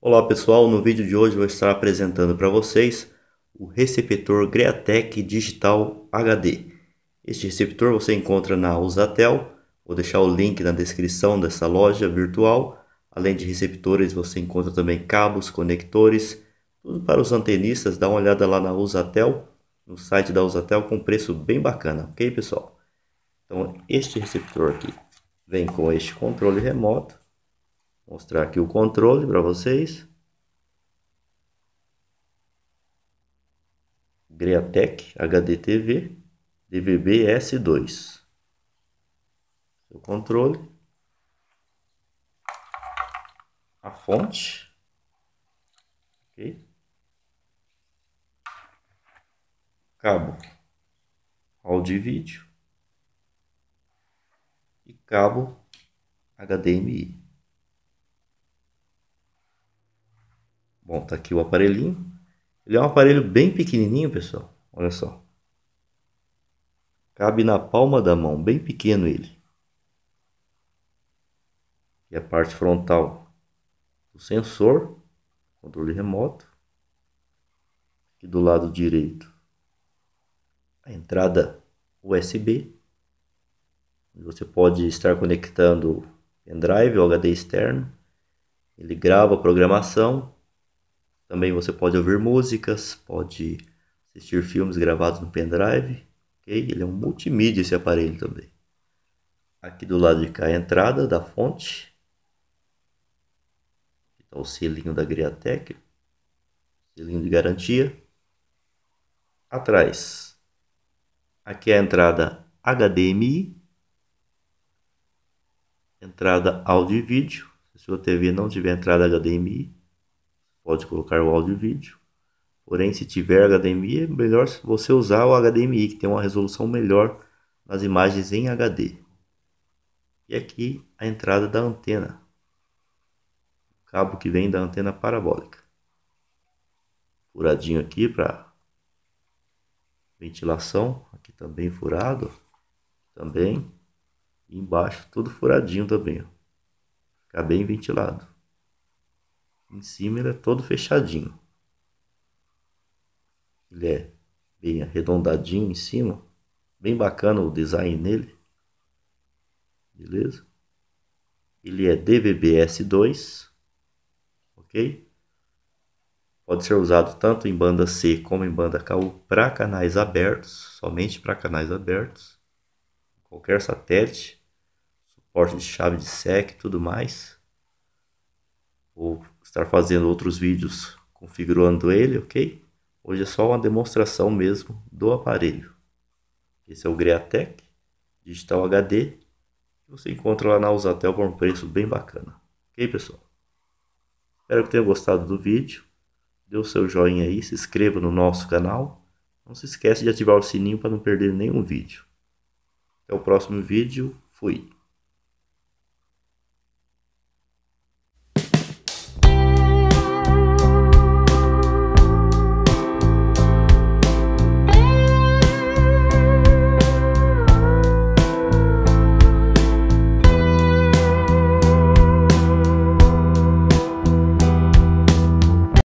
Olá pessoal, no vídeo de hoje eu vou estar apresentando para vocês o receptor Greatec Digital HD. Este receptor você encontra na Usatel, vou deixar o link na descrição dessa loja virtual. Além de receptores, você encontra também cabos, conectores, tudo para os antenistas, dá uma olhada lá na Usatel no site da Usatel com preço bem bacana, ok pessoal? Então este receptor aqui vem com este controle remoto, Vou mostrar aqui o controle para vocês. Greatec HDTV DVB-S2 o controle a fonte ok cabo áudio e vídeo e cabo HDMI. Bom, tá aqui o aparelhinho. Ele é um aparelho bem pequenininho, pessoal. Olha só. Cabe na palma da mão, bem pequeno ele. E a parte frontal do sensor, controle remoto. E do lado direito a entrada USB. Você pode estar conectando pendrive ou HD externo. Ele grava a programação. Também você pode ouvir músicas, pode assistir filmes gravados no pendrive. Okay? Ele é um multimídia esse aparelho também. Aqui do lado de cá é a entrada da fonte. Aqui está o selinho da Griatec. Selinho de garantia. Atrás Aqui é a entrada HDMI, entrada áudio e vídeo. Se sua TV não tiver entrada HDMI, pode colocar o áudio e vídeo. Porém, se tiver HDMI, é melhor você usar o HDMI, que tem uma resolução melhor nas imagens em HD. E aqui a entrada da antena, o cabo que vem da antena parabólica. Furadinho aqui para ventilação, aqui também furado, também, e embaixo todo furadinho também, ó. fica bem ventilado. Em cima ele é todo fechadinho, ele é bem arredondadinho em cima, bem bacana o design nele, beleza? Ele é DVBS2, ok? pode ser usado tanto em banda C como em banda KU para canais abertos, somente para canais abertos, qualquer satélite, suporte de chave de SEC e tudo mais. Vou estar fazendo outros vídeos configurando ele, ok? Hoje é só uma demonstração mesmo do aparelho. Esse é o Greatec Digital HD. Você encontra lá na Usatel por um preço bem bacana. Ok, pessoal? Espero que tenham gostado do vídeo dê o seu joinha aí, se inscreva no nosso canal. Não se esqueça de ativar o sininho para não perder nenhum vídeo. Até o próximo vídeo. Fui.